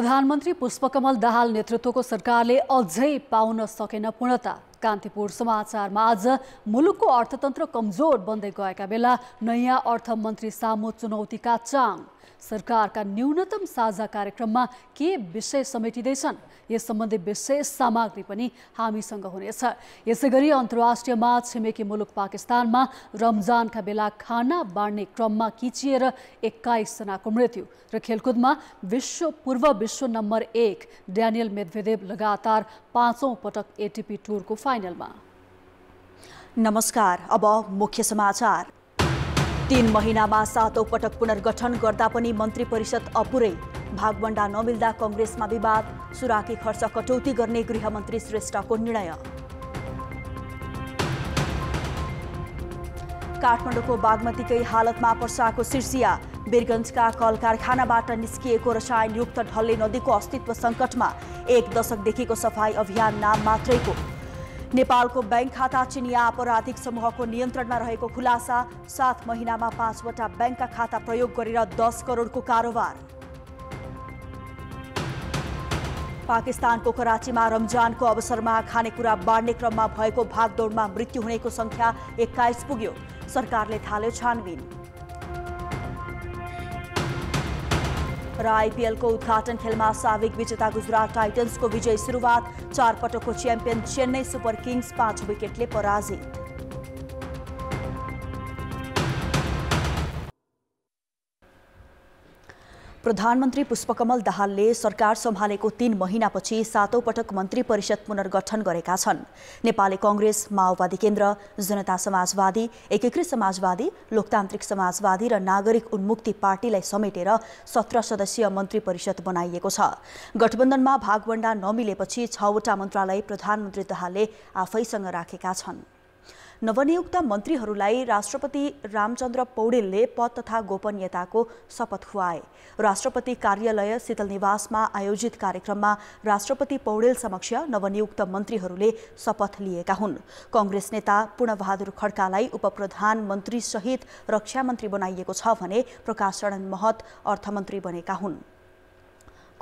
प्रधानमन्त्री पुष्पकमल दाहाल नेतृत्वको सरकारले अझै पाउन सकेन पूर्णता कान्तिपुर समाचारमा आज मुलुकको अर्थतन्त्र कमजोर बन्दै गएका बेला नयाँ अर्थमन्त्री सामु चुनौतीका चाङ सरकारका न्यूनतम साझा कार्यक्रममा के विषय समेटिँदैछन् यस सम्बन्धी विशेष सामग्री पनि हामीसँग हुनेछ यसै गरी अन्तर्राष्ट्रियमा छिमेकी मुलुक पाकिस्तानमा रमजानका बेला खाना बाँड्ने क्रममा किचिएर एक्काइसजनाको मृत्यु र खेलकुदमा विश्व पूर्व विश्व नम्बर एक ड्यानियल मेदभेदेव लगातार पाँचौँ पटक एटिपी टुरको फाइनलमा नमस्कार अब मुख्य समाचार तीन महिनामा सातौँ पटक पुनर्गठन गर्दा पनि मन्त्री परिषद अपुरै भागवण्डा नमिल्दा कङ्ग्रेसमा विवाद सुराकी खर्च कटौती गर्ने गृहमन्त्री श्रेष्ठको निर्णय काठमाडौँको बागमतीकै हालतमा पर्साको सिर्सिया वीरगञ्जका कल कारखानाबाट निस्किएको रसायनयुक्त ढल्ले नदीको अस्तित्व सङ्कटमा एक दशकदेखिको सफाई अभियान नाम मात्रैको नेपालको ब्याङ्क खाता चिनिया आपराधिक समूहको नियन्त्रणमा रहेको खुलासा सात महिनामा पाँचवटा ब्याङ्कका खाता प्रयोग गरेर दस करोडको कारोबार पाकिस्तानको कराचीमा रमजानको अवसरमा खानेकुरा बाँड्ने क्रममा भएको भागदौडमा मृत्यु हुनेको संख्या एक्काइस पुग्यो सरकारले थाल्यो छानबिन आईपीएल को उद्घाटन में साविक विजेता गुजरात टाइटन्स को विजयी शुरुआत चार पटक को चैंपियन चेन्नई सुपर पांच विकेट विकेटले पराजित प्रधानमन्त्री पुष्पकमल दाहालले सरकार सम्हालेको तीन महिनापछि सातौँ पटक मन्त्री परिषद पुनर्गठन गरेका छन् नेपाली कङ्ग्रेस माओवादी केन्द्र जनता समाजवादी एकीकृत समाजवादी लोकतान्त्रिक समाजवादी र नागरिक उन्मुक्ति पार्टीलाई समेटेर सत्र सदस्यीय मन्त्री परिषद बनाइएको छ गठबन्धनमा भागवण्डा नमिलेपछि छवटा मन्त्रालय प्रधानमन्त्री दाहालले आफैसँग राखेका छन् नवनियुक्त मन्त्रीहरूलाई राष्ट्रपति रामचन्द्र पौडेलले पद तथा गोपनीयताको शपथ खुवाए राष्ट्रपति कार्यालय शीतल निवासमा आयोजित कार्यक्रममा राष्ट्रपति पौडेल समक्ष नवनियुक्त मन्त्रीहरूले शपथ लिएका हुन् कङ्ग्रेस नेता पूर्णबहादुर खड्कालाई उप सहित रक्षा मन्त्री बनाइएको छ भने प्रकाश शरण महत अर्थमन्त्री बनेका हुन्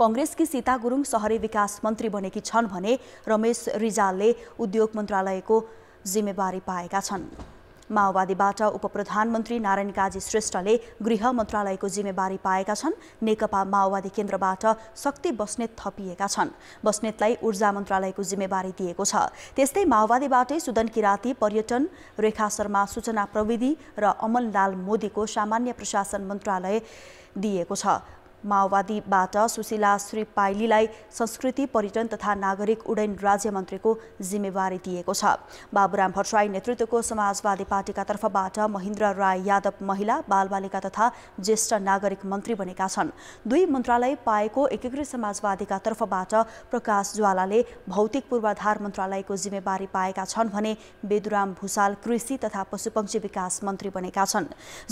कङ्ग्रेसकी सीता गुरुङ सहरी विकास मन्त्री बनेकी छन् भने रमेश रिजालले उद्योग मन्त्रालयको जिम्मेवारी पाएका छन् माओवादीबाट उपप्रधानमन्त्री नारायण काजी श्रेष्ठले गृह मन्त्रालयको जिम्मेवारी पाएका छन् नेकपा माओवादी केन्द्रबाट शक्ति बस्नेत थपिएका छन् बस्नेतलाई ऊर्जा मन्त्रालयको जिम्मेवारी दिएको छ त्यस्तै माओवादीबाटै सुदन किराती पर्यटन रेखा शर्मा सूचना प्रविधि र अमनलाल मोदीको सामान्य प्रशासन मन्त्रालय दिएको छ माओवादीबाट सुशीला श्री पाइलीलाई संस्कृति पर्यटन तथा नागरिक उड्डयन राज्य मन्त्रीको जिम्मेवारी दिएको छ बाबुराम भट्टराई नेतृत्वको समाजवादी पार्टीका तर्फबाट महेन्द्र राय यादव महिला बालबालिका तथा ज्येष्ठ नागरिक मन्त्री बनेका छन् दुई मन्त्रालय पाएको एकीकृत समाजवादीका तर्फबाट प्रकाश ज्वालाले भौतिक पूर्वाधार मन्त्रालयको जिम्मेवारी पाएका छन् भने बेदुराम भूषाल कृषि तथा पशुपक्षी विकास मन्त्री बनेका छन्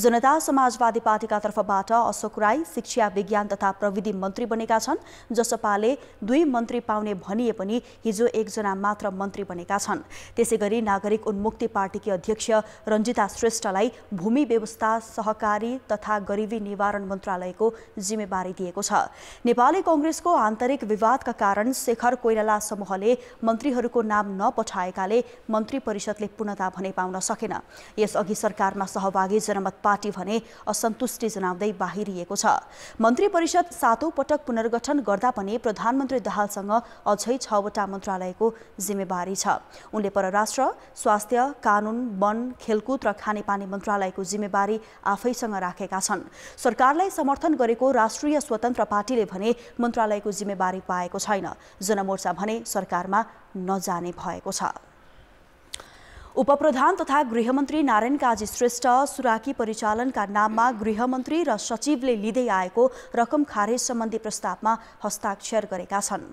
जनता समाजवादी पार्टीका तर्फबाट अशोक राई शिक्षा विज्ञान विज्ञान तथा प्रविधि मन्त्री बनेका छन् जसपाले दुई मन्त्री पाउने भनिए पनि हिजो एकजना मात्र मन्त्री बनेका छन् त्यसै गरी नागरिक उन्मुक्ति पार्टीकी अध्यक्ष रञ्जिता श्रेष्ठलाई भूमि व्यवस्था सहकारी तथा गरिबी निवारण मन्त्रालयको जिम्मेवारी दिएको छ नेपाली कङ्ग्रेसको आन्तरिक विवादका कारण शेखर कोइराला समूहले मन्त्रीहरूको नाम नपठाएकाले मन्त्री परिषदले पूर्णता भने पाउन सकेन यसअघि सरकारमा सहभागी जनमत पार्टी भने असन्तुष्टि जनाउँदै बाहिरिएको छ मन्त्री मन्त्री परिषद सातौँ पटक पुनर्गठन गर्दा पनि प्रधानमन्त्री दाहालसँग अझै छवटा मन्त्रालयको जिम्मेवारी छ उनले परराष्ट्र स्वास्थ्य कानुन वन खेलकुद र खानेपानी मन्त्रालयको जिम्मेवारी आफैसँग राखेका छन् सरकारलाई समर्थन गरेको राष्ट्रिय स्वतन्त्र पार्टीले भने मन्त्रालयको जिम्मेवारी पाएको छैन जनमोर्चा भने सरकारमा नजाने भएको छ उपप्रधान तथा गृहमन्त्री नारायण काजी श्रेष्ठ सुराकी परिचालनका नाममा गृहमन्त्री र सचिवले लिँदै आएको रकम खारेज सम्बन्धी प्रस्तावमा हस्ताक्षर गरेका छन्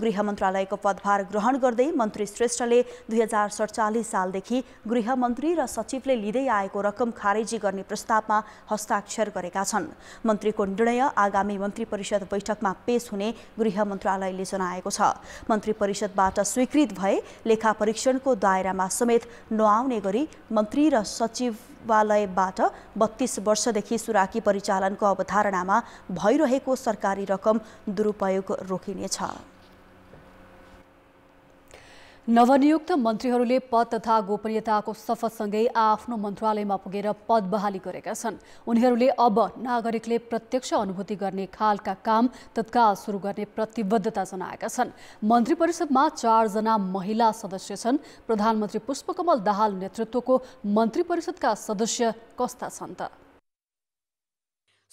गृह मन्त्रालयको पदभार ग्रहण गर्दै मन्त्री श्रेष्ठले दुई हजार सडचालिस सालदेखि गृहमन्त्री र सचिवले लिँदै आएको रकम खारेजी गर्ने प्रस्तावमा हस्ताक्षर गरेका छन् मन्त्रीको निर्णय आगामी मन्त्री परिषद बैठकमा पेश हुने गृह मन्त्रालयले जनाएको छ मन्त्री परिषदबाट स्वीकृत भए लेखा परीक्षणको दायरामा समेत नआउने गरी मन्त्री र सचिवालयबाट बत्तीस वर्षदेखि सुराकी परिचालनको अवधारणामा भइरहेको सरकारी रकम दुरुपयोग रोकिनेछ नवनियुक्त मन्त्रीहरूले पद तथा गोपनीयताको शपथसँगै आफ्नो मन्त्रालयमा पुगेर पद बहाली गरेका छन् उनीहरूले अब नागरिकले प्रत्यक्ष अनुभूति गर्ने खालका काम तत्काल सुरु गर्ने प्रतिबद्धता जनाएका छन् मन्त्री परिषदमा चारजना महिला सदस्य छन् प्रधानमन्त्री पुष्पकमल दाहाल नेतृत्वको मन्त्री परिषदका सदस्य कस्ता छन् त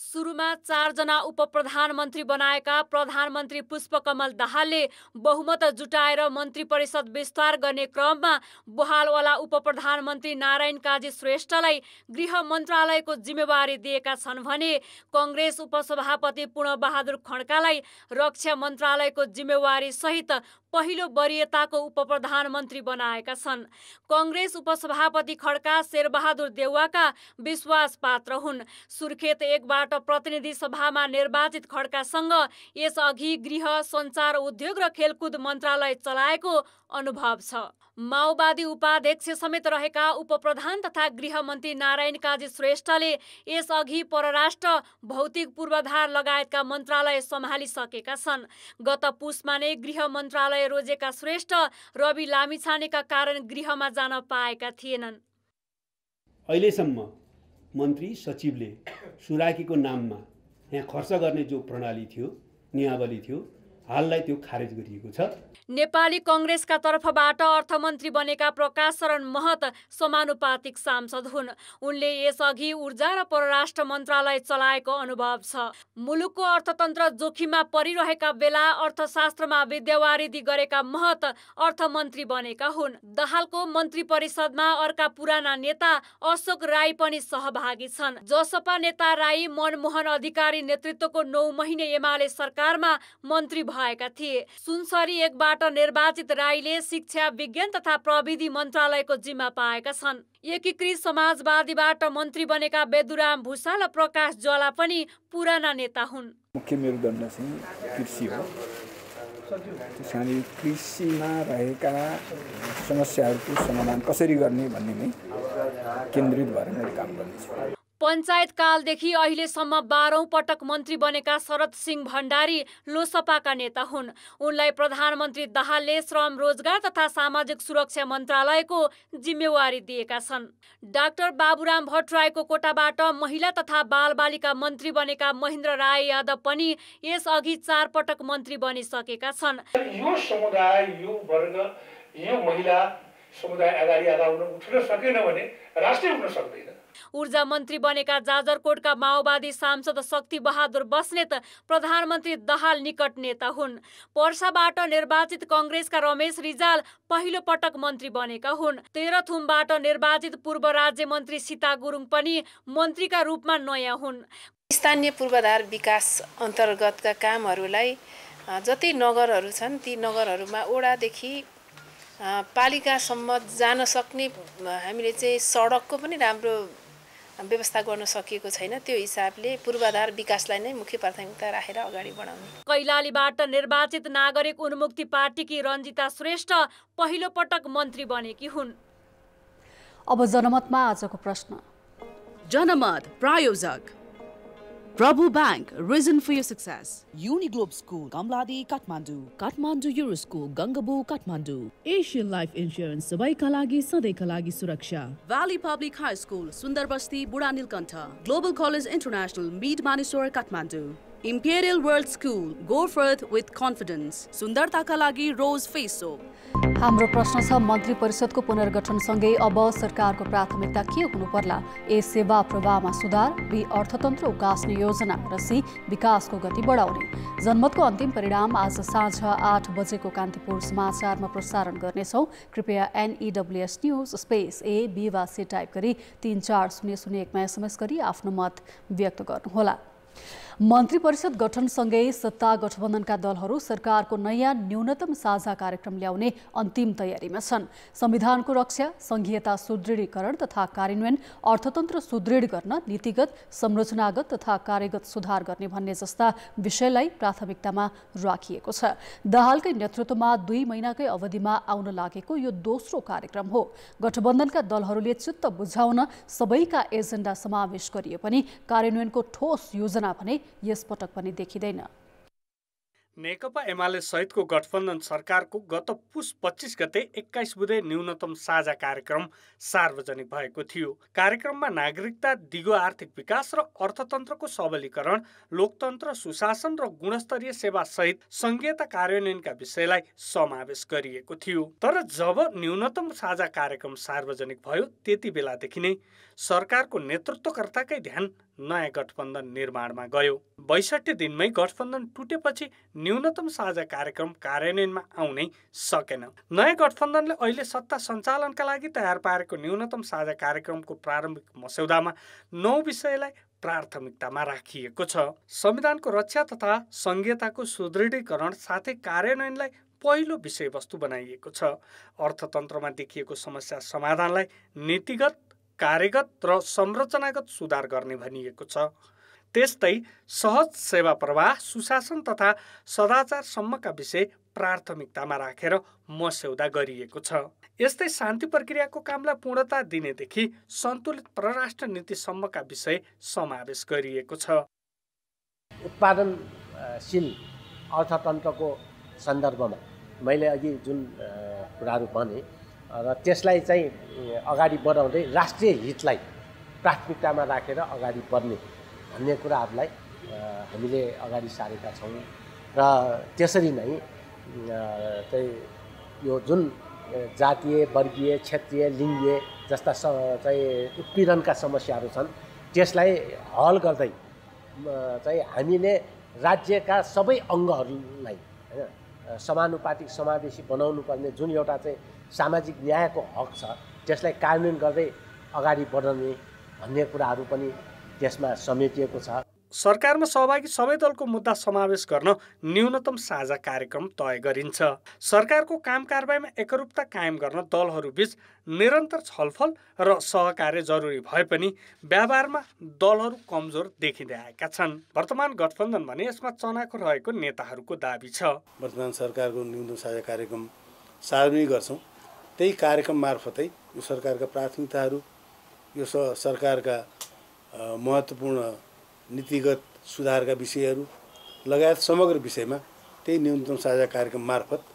सुरुमा चारजना उप प्रधानमन्त्री बनाएका प्रधानमन्त्री पुष्पकमल दाहालले बहुमत जुटाएर मन्त्री परिषद विस्तार गर्ने क्रममा बहालवाला उप प्रधानमन्त्री नारायण काजी श्रेष्ठलाई गृह मन्त्रालयको जिम्मेवारी दिएका छन् भने कङ्ग्रेस उपसभापति पूर्णबहादुर खड्कालाई रक्षा मन्त्रालयको जिम्मेवारी सहित पहिलो वरियताको उप प्रधानमन्त्री बनाएका छन् कङ्ग्रेस उपसभापति खड्का शेरबहादुर देउवाका विश्वास पात्र हुन् सुर्खेत एकबाट बाट प्रतिनिधि सभामा निर्वाचित खड्कासँग यसअघि गृह सञ्चार उद्योग र खेलकुद मन्त्रालय चलाएको अनुभव छ माओवादी उपाध्यक्ष समेत रहेका उपप्रधान तथा गृहमन्त्री नारायण काजी श्रेष्ठले यसअघि परराष्ट्र भौतिक पूर्वाधार लगायतका मन्त्रालय सम्हालिसकेका छन् गत पुसमा नै गृह मन्त्रालय रोजेका श्रेष्ठ रवि लामिछानेका कारण गृहमा जान पाएका थिएनन् अहिलेसम्म मन्त्री सचिवले सुराकीको नाममा यहाँ खर्च गर्ने जो प्रणाली थियो नियावली थियो हाललाई त्यो खारेज गरिएको छ नेपाली कङ्ग्रेसका तर्फबाट अर्थमन्त्री बनेका प्रकाश शरण महत समानुपातिक सांसद हुन् उनले यसअघि ऊर्जा र परराष्ट्र मन्त्रालय चलाएको अनुभव छ मुलुकको अर्थतन्त्र जोखिममा परिरहेका बेला अर्थशास्त्रमा विद्यावारिधि गरेका महत अर्थमन्त्री बनेका हुन् दहालको मन्त्री परिषदमा अर्का पुराना नेता अशोक राई पनि सहभागी छन् जसपा नेता राई मनमोहन अधिकारी नेतृत्वको नौ महिने एमाले सरकारमा मन्त्री भएका थिए सुनसरी एकबाट निर्वाचित राईले शिक्षा विज्ञान तथा प्रविधि मन्त्रालयको जिम्मा पाएका छन् एकीकृत समाजवादीबाट मन्त्री बनेका बेदुराम भूषाल र प्रकाश ज्वाला पनि पुराना नेता हुन् मुख्य मेरुदण्ड चाहिँ कृषि हो त्यस कृषिमा रहेका समस्याहरूको समाधान कसरी गर्ने भन्नेमै केन्द्रित भएर मैले काम गर्नेछु पञ्चायतकालदेखि अहिलेसम्म बाह्रौँ पटक मन्त्री बनेका शरद सिंह भण्डारी लोसपाका नेता हुन् उनलाई प्रधानमन्त्री दाहालले श्रम रोजगार तथा सामाजिक सुरक्षा मन्त्रालयको जिम्मेवारी दिएका छन् डाक्टर बाबुराम भट्टराईको कोटाबाट महिला तथा बालबालिका मन्त्री बनेका महेन्द्र राय यादव पनि यसअघि चार पटक मन्त्री बनिसकेका छन् यो समुदाय यो वर्ग यो महिला समुदाय अगाडि आएर उठ्न सकेन भने राष्ट्रिय हुन सक्दैन ऊर्जा मन्त्री बनेका जाजरकोटका माओवादी सांसद शक्ति बहादुर बस्नेत प्रधानमन्त्री दहाल निकट नेता हुन् पर्साबाट निर्वाचित कङ्ग्रेसका रमेश रिजाल पहिलो पटक मन्त्री बनेका हुन् तेह्रथुमबाट निर्वाचित पूर्व राज्य मन्त्री सीता गुरुङ पनि मन्त्रीका रूपमा नयाँ हुन् स्थानीय पूर्वाधार विकास अन्तर्गतका कामहरूलाई जति नगरहरू छन् ती नगरहरूमा ओडादेखि पालिकासम्म जान सक्ने हामीले चाहिँ सडकको पनि राम्रो व्यवस्था गर्न सकिएको छैन त्यो हिसाबले पूर्वाधार विकासलाई नै मुख्य प्राथमिकता राखेर अगाडि बढाउने कैलालीबाट निर्वाचित नागरिक उन्मुक्ति पार्टीकी रञ्जिता श्रेष्ठ पहिलो पटक मन्त्री बनेकी हुन् अब जनमतमा आजको प्रश्न जनमत प्रायोजक Bank, reason for your success. Uniglobe School, Kamladi, Kathmandu. Kathmandu Euro School, Gangabu, Kathmandu. Asian Life Insurance, Sabai Kalagi, Sadai Kalagi Suraksha. Valley Public High School, Sundarbasti, Buranilkanta. Global College International, Meet Maneswar, Kathmandu. Imperial world school go forth with confidence सुन्दरताका लागि rose face हाम्रो प्रश्न छ मन्त्री परिषदको पुनर्गठनसँगै अब सरकारको प्राथमिकता के हुनुपर्ला ए सेवा प्रवाहमा सुधार बी अर्थतन्त्र उकास्ने योजना र सी विकासको गति बढाउने जनमतको अन्तिम परिणाम आज साँझ आठ बजेको कान्तिपुर समाचारमा प्रसारण गर्नेछौँ कृपया N E W S news space A B वा सी टाइप गरी तिन चार शून्य शून्य एकमा एसएमएस गरी आफ्नो मत व्यक्त गर्नुहोला मन्त्री परिषद गठनसँगै सत्ता गठबन्धनका दलहरू सरकारको नयाँ न्यूनतम साझा कार्यक्रम ल्याउने अन्तिम तयारीमा छन् संविधानको रक्षा संघीयता सुदृढीकरण तथा कार्यान्वयन अर्थतन्त्र सुदृढ गर्न नीतिगत संरचनागत तथा कार्यगत सुधार गर्ने भन्ने जस्ता विषयलाई प्राथमिकतामा राखिएको छ दाहालकै नेतृत्वमा दुई महिनाकै अवधिमा आउन लागेको यो दोस्रो कार्यक्रम हो गठबन्धनका दलहरूले चित्त बुझाउन सबैका एजेन्डा समावेश गरिए पनि कार्यान्वयनको ठोस योजना भने यसपटक पनि देखिँदैन नेकपा एमाले सहितको गठबन्धन सरकारको गत पुस पच्चिस गते एक्काइस बुधे न्यूनतम साझा कार्यक्रम सार्वजनिक भएको थियो कार्यक्रममा नागरिकता दिगो आर्थिक विकास र अर्थतन्त्रको सबलीकरण लोकतन्त्र सुशासन र गुणस्तरीय सेवा सहित संघीयता कार्यान्वयनका विषयलाई समावेश गरिएको थियो तर जब न्यूनतम साझा कार्यक्रम सार्वजनिक भयो त्यति बेलादेखि नै सरकारको नेतृत्वकर्ताकै ध्यान नयाँ गठबन्धन निर्माणमा गयो बैसठी दिनमै गठबन्धन टुटेपछि न्यूनतम साझा कार्यक्रम कार्यान्वयनमा आउनै सकेन नयाँ गठबन्धनले अहिले सत्ता सञ्चालनका लागि तयार पारेको न्यूनतम साझा कार्यक्रमको प्रारम्भिक मस्यौदामा नौ विषयलाई प्राथमिकतामा राखिएको छ संविधानको रक्षा तथा सङ्घीयताको सुदृढीकरण साथै कार्यान्वयनलाई पहिलो विषयवस्तु बनाइएको छ अर्थतन्त्रमा देखिएको समस्या समाधानलाई नीतिगत कार्यगत र संरचनागत सुधार गर्ने भनिएको छ त्यस्तै सहज सेवा प्रवाह सुशासन तथा सदाचारसम्मका विषय प्राथमिकतामा राखेर मस्यौदा गरिएको छ यस्तै शान्ति प्रक्रियाको कामलाई पूर्णता दिनेदेखि सन्तुलित परराष्ट्र नीतिसम्मका विषय समावेश गरिएको छ उत्पादनशील अर्थतन्त्रको सन्दर्भमा मैले अघि जुन कुराहरू भने र त्यसलाई चाहिँ अगाडि बढाउँदै राष्ट्रिय हितलाई प्राथमिकतामा राखेर अगाडि बढ्ने भन्ने कुराहरूलाई हामीले अगाडि सारेका छौँ र त्यसरी नै चाहिँ यो जुन जातीय वर्गीय क्षेत्रीय लिङ्गीय जस्ता स चाहिँ उत्पीडनका समस्याहरू छन् त्यसलाई हल गर्दै चाहिँ हामीले राज्यका सबै अङ्गहरूलाई होइन समानुपातिक समावेशी बनाउनु पर्ने जुन एउटा चाहिँ सामाजिक न्यायको हक छ त्यसलाई कार्यान्वयन गर्दै अगाडि बढाउने भन्ने कुराहरू पनि त्यसमा समेटिएको छ सरकारमा सहभागी सबै दलको मुद्दा समावेश गर्न न्यूनतम साझा कार्यक्रम तय गरिन्छ सरकारको काम कारबाहीमा एकरूपता कायम गर्न दलहरूबीच निरन्तर छलफल र सहकार्य जरुरी भए पनि व्यवहारमा दलहरू कमजोर देखिँदै आएका छन् वर्तमान गठबन्धन भने यसमा चनाको रहेको नेताहरूको दावी छ वर्तमान सरकारको न्यूनतम साझा कार्यक्रम सार्वजनिक गर्छौँ त्यही कार्यक्रम मार्फतै यो सरकारका प्राथमिकताहरू यो सरकारका महत्त्वपूर्ण नीतिगत सुधारका विषयहरू लगायत समग्र विषयमा त्यही न्यूनतम साझा कार्यक्रम मार्फत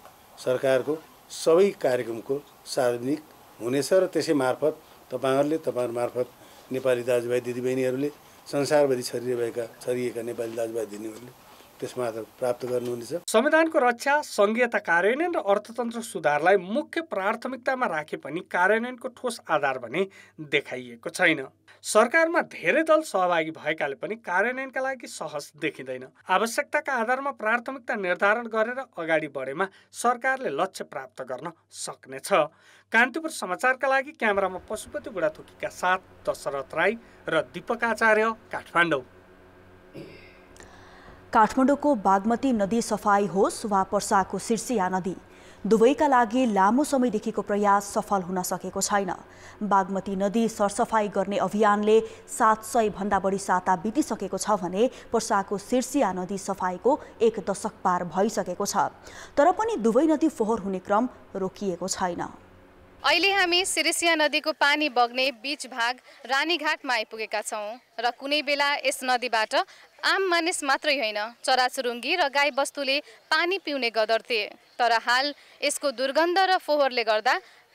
सरकारको सबै कार्यक्रमको सार्वजनिक हुनेछ र त्यसै मार्फत तपाईँहरूले तपाईँहरू मार्फत नेपाली दाजुभाइ दिदीबहिनीहरूले संसारभरि छरिरहेका छरिएका नेपाली दाजुभाइ दिदीहरूले त्यसमा प्राप्त गर्नुहुनेछ संविधानको रक्षा सङ्घीयता कार्यान्वयन र अर्थतन्त्र सुधारलाई मुख्य प्राथमिकतामा राखे पनि कार्यान्वयनको ठोस आधार भने देखाइएको छैन सरकारमा धेरै दल सहभागी भएकाले पनि कार्यान्वयनका लागि सहज देखिँदैन आवश्यकताका आधारमा प्राथमिकता निर्धारण गरेर अगाडि बढेमा सरकारले लक्ष्य प्राप्त गर्न सक्नेछ कान्तिपुर समाचारका लागि क्यामेरामा पशुपति बुढाथोकीका साथ दशरथ राई र दीपक आचार्य काठमाडौँ काठमाडौँको बागमती नदी सफाई होस् वा पर्साको सिर्सिया नदी दुवैका लागि लामो समयदेखिको प्रयास सफल हुन सकेको छैन बागमती नदी सरसफाई गर्ने अभियानले सात भन्दा बढी साता बितिसकेको छ भने पर्साको सिर्सिया नदी सफाईको एक दशक पार भइसकेको छ तर पनि दुवै नदी फोहोर हुने क्रम रोकिएको छैन अहिले हामी सिरिसिया नदीको पानी बग्ने बीच भाग रानीघाटमा आइपुगेका छौँ र कुनै बेला यस नदीबाट आम मानिस मात्रै होइन चराचुरुङ्गी र गाईबस्तुले पानी पिउने गर्दथे तर हाल यसको दुर्गन्ध र फोहोरले गर्दा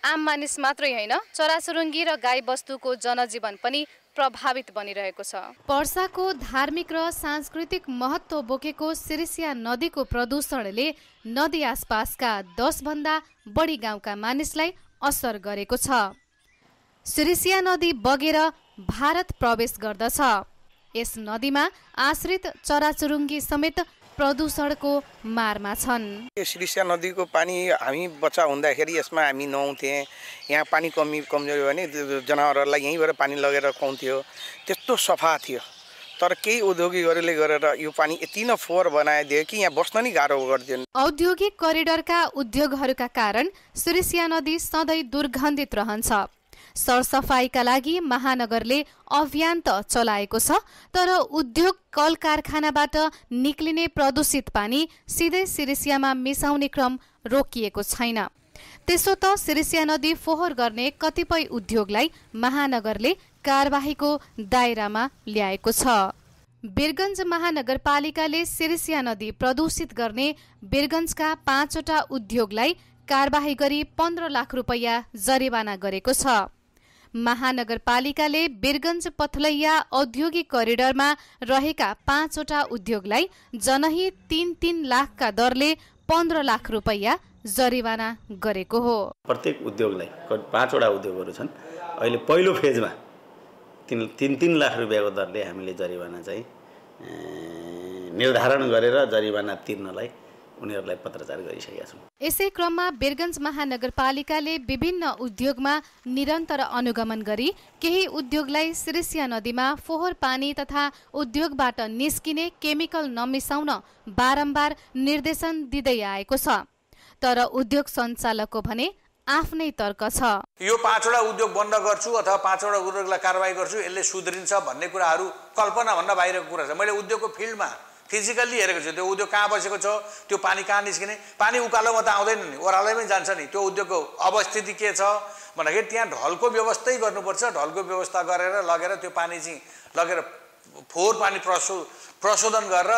आम मानिस मात्रै होइन चराचुरुङ्गी र गाईबस्तुको जनजीवन पनि प्रभावित बनिरहेको छ वर्षाको धार्मिक र सांस्कृतिक महत्त्व बोकेको सिरिसिया नदीको प्रदूषणले नदी आसपासका दसभन्दा बढी गाउँका मानिसलाई असर गरेको छ सिरिसिया नदी बगेर भारत प्रवेश गर्दछ यस नदीमा आश्रित चराचुरुङ्गी समेत प्रदूषणको मारमा छन् सिरिसिया नदीको पानी हामी बच्चा हुँदाखेरि यसमा हामी नुहाउँथ्यौँ यहाँ पानी कमी कमजोरी भने जनावरहरूलाई यहीँबाट पानी लगेर खुवाउँथ्यो त्यस्तो सफा थियो तर केही उद्योगीहरूले गरेर यो पानी यति नै फोहोर बनाइदियो कि यहाँ बस्न नै गाह्रो गरिदियो औद्योगिक करिडरका उद्योगहरूका कारण सिरिसिया नदी सधैँ दुर्गन्धित रहन्छ सरसफाईका लागि महानगरले अभियान त चलाएको छ तर उद्योग कल कारखानाबाट निक्लिने प्रदूषित पानी सिधै सिरिसियामा मिसाउने क्रम रोकिएको छैन त्यसो त सिरिसिया नदी फोहोर गर्ने कतिपय उद्योगलाई महानगरले कारवाहीको दायरामा ल्याएको छ बिरगन्ज महानगरपालिकाले सिरिसिया नदी प्रदूषित गर्ने बिरगन्जका पाँचवटा उद्योगलाई कारवाही गरी पन्ध्र लाख रुपियाँ जरिवाना गरेको छ महानगरपालिकाले बिरगन्ज पथलैया औद्योगिक करिडरमा रहेका पाँचवटा उद्योगलाई जनही तिन तिन लाखका दरले पन्ध्र लाख रुपैयाँ जरिवाना गरेको हो प्रत्येक उद्योगलाई पाँचवटा उद्योगहरू छन् अहिले पहिलो फेजमा तिन तिन तिन लाख रुपियाँको दरले हामीले जरिवाना चाहिँ निर्धारण गरेर जरिवाना तिर्नलाई उनीहरूलाई पत्रचार गरिसकेका छौँ यसै क्रममा बिरगन्ज महानगरपालिकाले विभिन्न उद्योगमा निरन्तर अनुगमन गरी केही उद्योगलाई सिरिसिया नदीमा फोहोर पानी तथा उद्योगबाट निस्किने केमिकल नमिसाउन बारम्बार निर्देशन दिँदै आएको छ तर उद्योग सञ्चालकको भने आफ्नै तर्क छ यो पाँचवटा उद्योग बन्द गर्छु अथवा पाँचवटा उद्योगलाई कारवाही गर्छु यसले सुध्रिन्छ भन्ने कुराहरू कल्पनाभन्दा बाहिरको कुरा छ मैले उद्योगको फिल्डमा फिजिकल्ली हेरेको छु त्यो उद्योग कहाँ बसेको छ त्यो पानी कहाँ निस्किने पानी उकालोमा त आउँदैन नि ओह्रालोमै जान्छ नि त्यो उद्योगको अवस्थिति के छ भन्दाखेरि त्यहाँ ढलको व्यवस्थै गर्नुपर्छ ढलको व्यवस्था गरेर लगेर त्यो पानी चाहिँ लगेर फोहोर पानी प्रशो प्रशोधन गरेर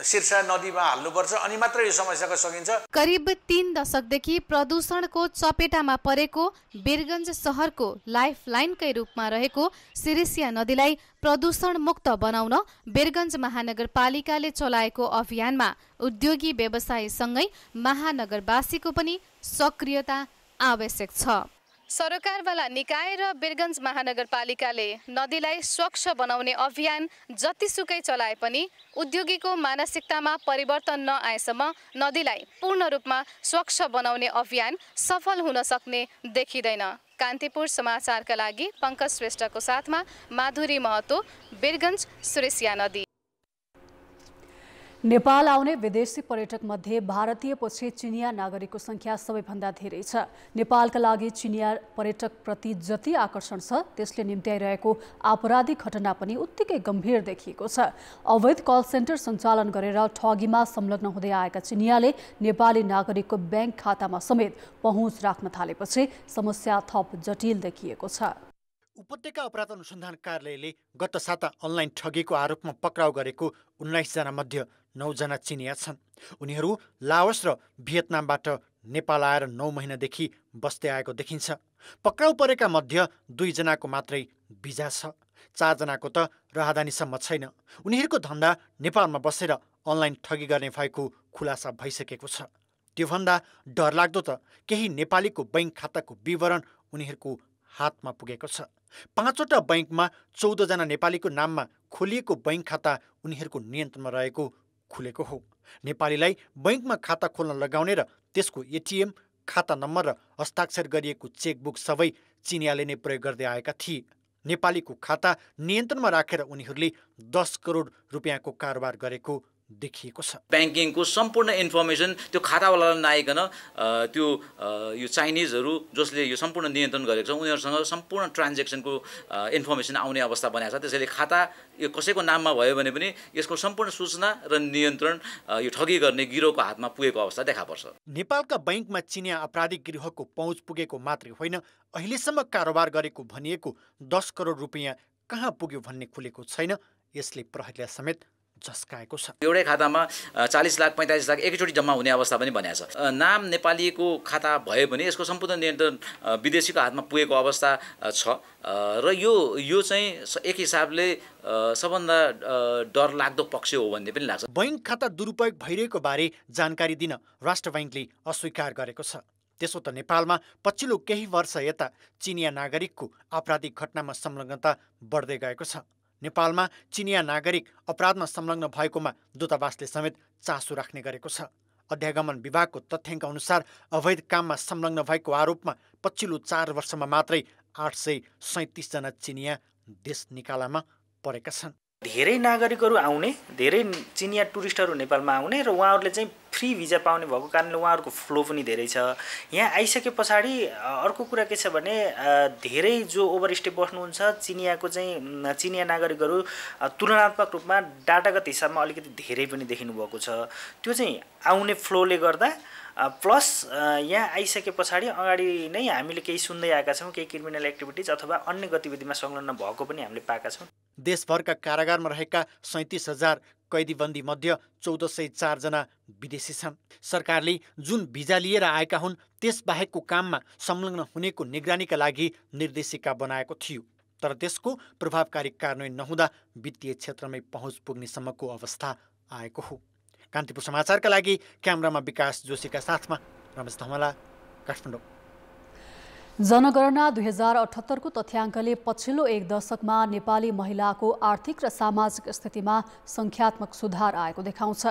नदीमा हाल्नुपर्छ अनि मात्र यो समस्याको सकिन्छ करिब तीन दशकदेखि प्रदूषणको चपेटामा परेको वीरगञ्ज सहरको लाइफ लाइनकै रूपमा रहेको सिरिसिया नदीलाई प्रदूषण मुक्त बनाउन वीरगञ्ज महानगरपालिकाले चलाएको अभियानमा उद्योगी व्यवसायसँगै महानगरवासीको पनि सक्रियता आवश्यक छ सरकारवाला निकाय र बिरगन्ज महानगरपालिकाले नदीलाई स्वच्छ बनाउने अभियान जतिसुकै चलाए पनि उद्योगीको मानसिकतामा परिवर्तन नआएसम्म नदीलाई पूर्ण रूपमा स्वच्छ बनाउने अभियान सफल हुन सक्ने देखिँदैन कान्तिपुर समाचारका लागि पङ्कज श्रेष्ठको साथमा माधुरी महतो बिरगन्ज सुरेसिया नदी नेपाल आउने विदेशी पर्यटक मध्ये भारतीय पछि चिनिया नागरिकको संख्या सबैभन्दा धेरै छ नेपालका लागि चिनिया पर्यटक प्रति जति आकर्षण छ त्यसले निम्त्याइरहेको आपराधिक घटना पनि उत्तिकै गम्भीर देखिएको छ अवैध कल सेन्टर सञ्चालन गरेर ठगीमा संलग्न हुँदै आएका चिनियाले नेपाली नागरिकको ब्याङ्क खातामा समेत पहुँच राख्न थालेपछि समस्या थप जटिल देखिएको छ उपत्यका अपराध अनुसन्धान कार्यालयले गत साता अनलाइन ठगीको आरोपमा पक्राउ गरेको उन्नाइसजना मध्ये नौजना चिनिया छन् उनीहरू लाओस र भियतनामबाट नेपाल आएर नौ महिनादेखि बस्दै आएको देखिन्छ पक्राउ परेका मध्य दुईजनाको मात्रै भिजा छ चारजनाको त राहदानीसम्म छैन उनीहरूको धन्दा नेपालमा बसेर अनलाइन ठगी गर्ने भएको खुलासा भइसकेको छ त्योभन्दा डरलाग्दो त केही नेपालीको बैङ्क खाताको विवरण उनीहरूको हातमा पुगेको छ पाँचवटा बैङ्कमा चौधजना नेपालीको नाममा खोलिएको बैङ्क खाता उनीहरूको नियन्त्रणमा रहेको खुलेको हो नेपालीलाई बैङ्कमा खाता खोल्न लगाउने र त्यसको एटिएम खाता नम्बर र हस्ताक्षर गरिएको चेकबुक सबै चिनियाले नै प्रयोग गर्दै आएका थिए नेपालीको खाता नियन्त्रणमा राखेर उनीहरूले दस करोड रुपियाँको कारोबार गरेको देखिएको छ ब्याङ्किङको सम्पूर्ण इन्फर्मेसन त्यो खातावालालाई नआइकन त्यो यो चाइनिजहरू जसले यो सम्पूर्ण नियन्त्रण गरेको छ उनीहरूसँग सम्पूर्ण ट्रान्जेक्सनको इन्फर्मेसन आउने अवस्था बनाएको छ त्यसैले खाता यो कसैको नाममा भयो भने पनि यसको सम्पूर्ण सूचना र नियन्त्रण यो ठगी गर्ने गिरोहको हातमा पुगेको अवस्था देखा पर्छ नेपालका बैङ्कमा चिनिया आपराधिक गृहको पहुँच पुगेको मात्रै होइन अहिलेसम्म कारोबार गरेको भनिएको दस करोड रुपियाँ कहाँ पुग्यो भन्ने खुलेको छैन यसले प्रहरीलाई समेत झस्काएको छ एउटै खातामा चालिस लाख पैँतालिस लाख एकैचोटि जम्मा हुने अवस्था पनि भनिएको छ नाम नेपालीको खाता भयो भने यसको सम्पूर्ण नियन्त्रण विदेशीको हातमा पुगेको अवस्था छ र यो यो चाहिँ एक हिसाबले सबभन्दा डर लाग्दो पक्ष हो भन्ने पनि लाग्छ बैङ्क खाता दुरुपयोग भइरहेको बारे जानकारी दिन राष्ट्र बैङ्कले अस्वीकार गरेको छ त्यसो त नेपालमा पछिल्लो केही वर्ष यता चिनिया नागरिकको आपराधिक घटनामा संलग्नता बढ्दै गएको छ नेपालमा चिनिया नागरिक अपराधमा संलग्न भएकोमा दूतावासले समेत चासो राख्ने गरेको छ अध्यागमन विभागको तथ्याङ्क अनुसार अवैध काममा संलग्न भएको आरोपमा पछिल्लो चार वर्षमा मात्रै आठ सय सैँतिसजना चिनिया देश निकालामा परेका छन् धेरै नागरिकहरू आउने धेरै चिनिया टुरिस्टहरू नेपालमा आउने र उहाँहरूले चाहिँ फ्री भिजा पाउने भएको कारणले उहाँहरूको फ्लो पनि धेरै छ यहाँ आइसके पछाडि अर्को कुरा के छ भने धेरै जो ओभरस्टे बस्नुहुन्छ चिनियाको चाहिँ चिनिया नागरिकहरू तुलनात्मक रूपमा डाटागत हिसाबमा अलिकति धेरै पनि देखिनुभएको छ त्यो चाहिँ आउने फ्लोले गर्दा प्लस यहाँ आइसके पछाडि अगाडि नै हामीले केही सुन्दै आएका छौँ केही क्रिमिनल एक्टिभिटिज अथवा अन्य गतिविधिमा संलग्न भएको पनि हामीले पाएका छौँ देशभरका कारागारमा रहेका सैतिस हजार कैदीबन्दी मध्य चौध सय चारजना विदेशी छन् सरकारले जुन भिजा लिएर आएका हुन् त्यसबाहेकको काममा संलग्न हुनेको निगरानीका लागि निर्देशिका बनाएको थियो तर त्यसको प्रभावकारी कार्यान्वयन नहुँदा वित्तीय क्षेत्रमै पहुँच पुग्नेसम्मको अवस्था आएको हो कान्तिपुर समाचारका लागि क्यामरामा विकास जोशीका साथमा रमेश धमला काठमाडौँ जनगणना दुई हजार अठहत्तरको तथ्याङ्कले पछिल्लो एक दशकमा नेपाली महिलाको आर्थिक र सामाजिक स्थितिमा संख्यात्मक सुधार आएको देखाउँछ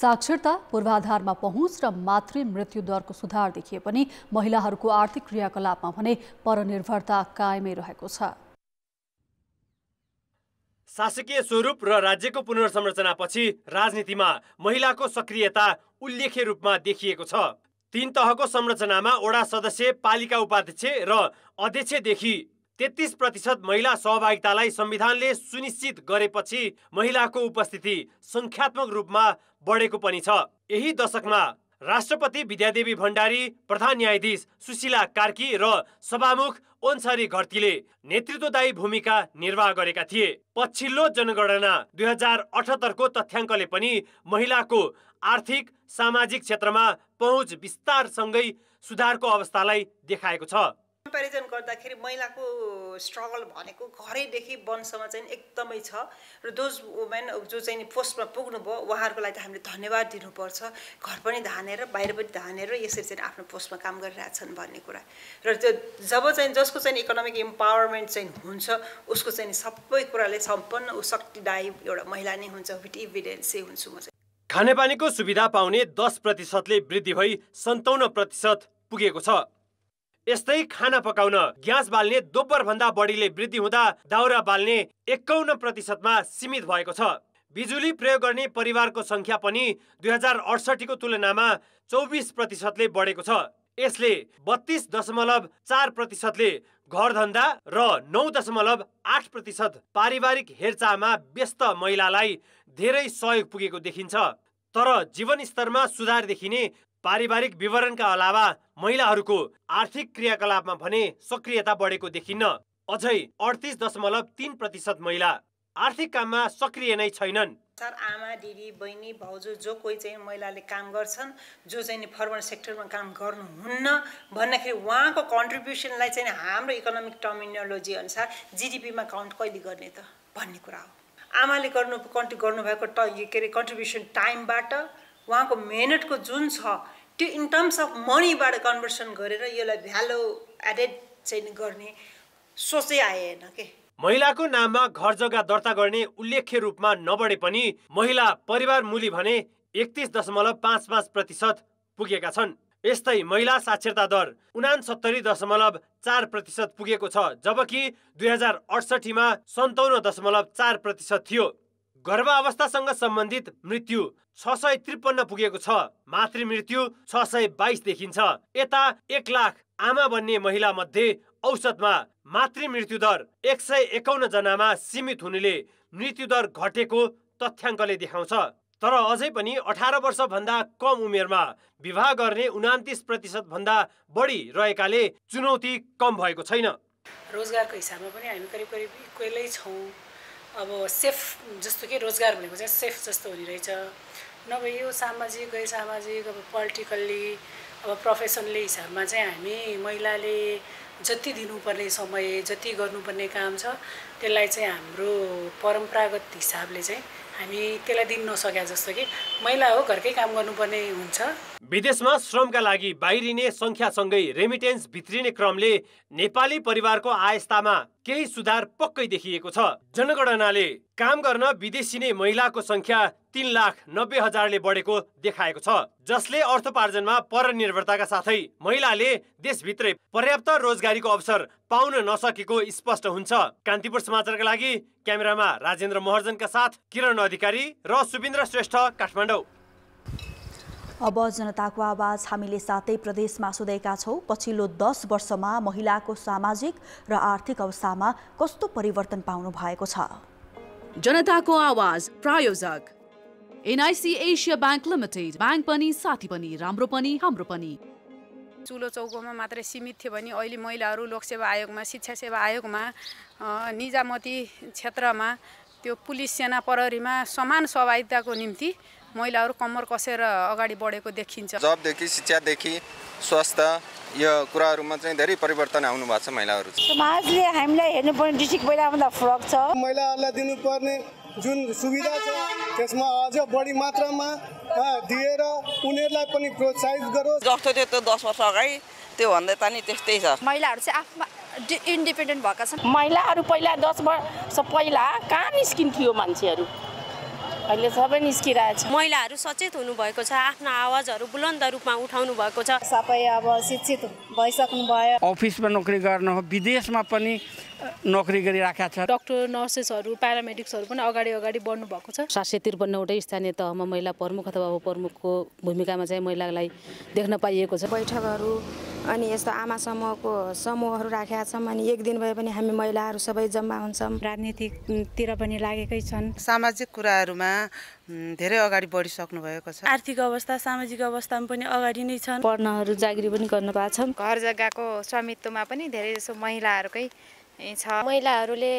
साक्षरता पूर्वाधारमा पहुँच र मातृ मृत्यु दरको सुधार देखिए पनि महिलाहरूको आर्थिक क्रियाकलापमा भने परनिर्भरता कायमै रहेको छ शासकीय स्वरूप र राज्यको पुनर्संरचनापछि राजनीतिमा महिलाको सक्रियता उल्लेख्य रूपमा देखिएको छ तीन तहको संरचनामा वडा सदस्य पालिका उपाध्यक्ष र अध्यक्षदेखि तेत्तिस प्रतिशत महिला सहभागितालाई संविधानले सुनिश्चित गरेपछि महिलाको उपस्थिति सङ्ख्यात्मक रूपमा बढेको पनि छ यही दशकमा राष्ट्रपति विद्यादेवी भण्डारी प्रधान न्यायाधीश सुशीला कार्की र सभामुख ओन्सारी घर्तीले नेतृत्वदायी भूमिका निर्वाह गरेका थिए पछिल्लो जनगणना दुई हजार अठहत्तरको तथ्याङ्कले पनि महिलाको आर्थिक सामाजिक क्षेत्रमा पहुँच विस्तारसँगै सुधारको अवस्थालाई देखाएको छ कम्पेरिजन गर्दाखेरि महिलाको स्ट्रगल भनेको घरैदेखि वनसम्म चाहिँ एकदमै छ र दोज वुमेन जो चाहिँ पोस्टमा पुग्नुभयो उहाँहरूको लागि त हामीले धन्यवाद दिनुपर्छ घर पनि धानेर बाहिर पनि धानेर यसरी चाहिँ आफ्नो पोस्टमा काम गरिरहेछन् भन्ने कुरा र त्यो जब चाहिँ जसको चाहिँ इकोनोमिक इम्पावरमेन्ट चाहिँ हुन्छ उसको चाहिँ सबै कुराले सम्पन्न ऊ शक्तिदायी एउटा महिला नै हुन्छ विथ इभिडेन्सै हुन्छु म चाहिँ खानेपानीको सुविधा पाउने दस प्रतिशतले वृद्धि भई सन्ताउन्न प्रतिशत पुगेको छ यस्तै खाना पकाउन ग्यास बाल्ने दोब्बर भन्दा बढीले वृद्धि हुँदा दाउरा बाल्ने एकाउन्न प्रतिशतमा सीमित भएको छ बिजुली प्रयोग गर्ने परिवारको सङ्ख्या पनि दुई हजार अडसठीको तुलनामा चौबिस प्रतिशतले बढेको छ यसले बत्तीस दशमलव चार प्रतिशतले घरधन्दा र नौ दशमलव आठ प्रतिशत पारिवारिक हेरचाहमा व्यस्त महिलालाई धेरै सहयोग पुगेको देखिन्छ तर जीवनस्तरमा सुधार देखिने पारिवारिक विवरणका अलावा महिलाहरूको आर्थिक क्रियाकलापमा भने सक्रियता बढेको देखिन्न अझै अडतिस दशमलव तिन प्रतिशत महिला आर्थिक काममा सक्रिय नै छैनन् सर आमा दिदी बहिनी भाउजू जो कोही चाहिँ महिलाले काम गर्छन् जो चाहिँ नि फर्मल सेक्टरमा काम गर्नुहुन्न भन्दाखेरि उहाँको कन्ट्रिब्युसनलाई चाहिँ हाम्रो इकोनोमिक टर्मिनोलोजी अनुसार जिडिपीमा काउन्ट कहिले गर्ने त भन्ने कुरा हो आमाले गर्नु कन्ट्री गर्नुभएको ट के अरे कन्ट्रिब्युसन टाइमबाट उहाँको मेहनतको जुन छ त्यो इन टर्म्स अफ मनीबाट कन्भर्सन गरेर यसलाई भ्यालु एडेड चाहिँ गर्ने सोचै आएन के महिलाको नाममा घर जग्गा दर्ता गर्ने उल्लेख्य रूपमा नबढे पनि महिला परिवार मूली भने एकतिस दशमलव पाँच पाँच प्रतिशत पुगेका छन् यस्तै महिला साक्षरता दर उनासत्तरी दशमलव चार प्रतिशत पुगेको छ जबकि दुई हजार अडसठीमा सन्ताउन्न दशमलव चार प्रतिशत थियो गर्भ अवस्थासँग सम्बन्धित मृत्यु छ सय त्रिपन्न पुगेको छ मातृ मृत्यु छ सय बाइस देखिन्छ यता एक लाख आमा बन्ने महिला मध्ये औसतमा मातृ मृत्यु दर एक सय एकाउन्न जनामा सीमित हुनेले मृत्यु दर घटेको तथ्याङ्कले देखाउँछ तर अझै पनि अठार वर्षभन्दा कम उमेरमा विवाह गर्ने उनातिस प्रतिशत भन्दा बढी रहेकाले चुनौती कम भएको छैन रोजगारको हिसाबमा पनि हामी करिब करिब छौँ अब सेफ जस्तो कि रोजगार भनेको चाहिँ सेफ जस्तो हुने रहेछ नभए यो सामाजिक गैर सामाजिक अब पोलिटिकल्ली अब प्रोफेसनले हिसाबमा चाहिँ हामी महिलाले जति दिनुपर्ने समय जति गर्नुपर्ने काम छ त्यसलाई चाहिँ हाम्रो परम्परागत हिसाबले चाहिँ हामी त्यसलाई दिन नसक्या जस्तो कि महिला हो घरकै काम गर्नुपर्ने हुन्छ विदेशमा श्रमका लागि बाहिरिने सङ्ख्यासँगै रेमिटेन्स भित्रिने क्रमले नेपाली परिवारको आयस्तामा केही सुधार पक्कै देखिएको छ जनगणनाले काम गर्न विदेशी नै महिलाको संख्या तिन लाख नब्बे हजारले बढेको देखाएको छ जसले अर्थोपार्जनमा परनिर्भरताका साथै महिलाले देशभित्रै पर्याप्त रोजगारीको अवसर पाउन नसकेको स्पष्ट हुन्छ कान्तिपुर समाचारका लागि क्यामेरामा राजेन्द्र महर्जनका साथ किरण अधिकारी र सुविन्द्र श्रेष्ठ काठमाडौँ अब जनताको आवाज हामीले सातै प्रदेशमा सुधेका छौँ पछिल्लो दस वर्षमा महिलाको सामाजिक र आर्थिक अवस्थामा कस्तो परिवर्तन पाउनु भएको छ जनताको आवाज प्रायोजक NIC Asia bank limited bank पनि साथी पनि राम्रो पनि हाम्रो पनि चुलो चौकोमा मात्रै सीमित थियो भने अहिले महिलाहरू लोकसेवा आयोगमा शिक्षा सेवा आयोगमा निजामती क्षेत्रमा त्यो पुलिस सेना प्रहरीमा समान सहभागिताको निम्ति महिलाहरू कम्मर कसेर अगाडि बढेको देखिन्छ जबदेखि शिक्षादेखि स्वास्थ्य यो कुराहरूमा चाहिँ धेरै परिवर्तन आउनु भएको छ महिलाहरू समाजले हामीलाई हेर्नुपर्ने डिस्ट्रिक्ट पहिलाभन्दा फरक छ महिलाहरूलाई दिनुपर्ने जुन सुविधा छ त्यसमा अझ बढी मात्रामा दिएर उनीहरूलाई पनि प्रोत्साहित गरोस् जस्तो थियो त्यो दस वर्ष अगाडि त्योभन्दा त नि त्यस्तै छ महिलाहरू चाहिँ आफ्नो इन्डिपेन्डेन्ट भएका छन् महिलाहरू पहिला दस वर्ष पहिला कहाँ निस्किन्थ्यो मान्छेहरू अहिले सबै निस्किरहेछ महिलाहरू सचेत हुनुभएको छ आफ्नो आवाजहरू बुलन्द रूपमा उठाउनु भएको छ सबै अब शिक्षित भइसक्नु भयो अफिसमा नोकरी गर्न हो विदेशमा पनि नोकरी गरिराखेका छ डक्टर नर्सेसहरू प्यारामेडिक्सहरू पनि अगाडि अगाडि बढ्नु भएको छ सात सय त्रिपन्नवटै स्थानीय तहमा महिला प्रमुख अथवा उपप्रमुखको भूमिकामा चाहिँ महिलालाई देख्न पाइएको छ बैठकहरू अनि यस्तो आमा समूहको समूहहरू राखेका छौँ अनि एक दिन भए पनि हामी महिलाहरू सबै जम्मा हुन्छौँ राजनीतितिर पनि लागेकै छन् सामाजिक कुराहरूमा धेरै अगाडि बढिसक्नु भएको छ आर्थिक अवस्था सामाजिक अवस्थामा पनि अगाडि नै छन् पढ्नहरू जागिर पनि गर्नु पाएको छ घर जग्गाको स्वामित्वमा पनि धेरै जसो महिलाहरूकै छ महिलाहरूले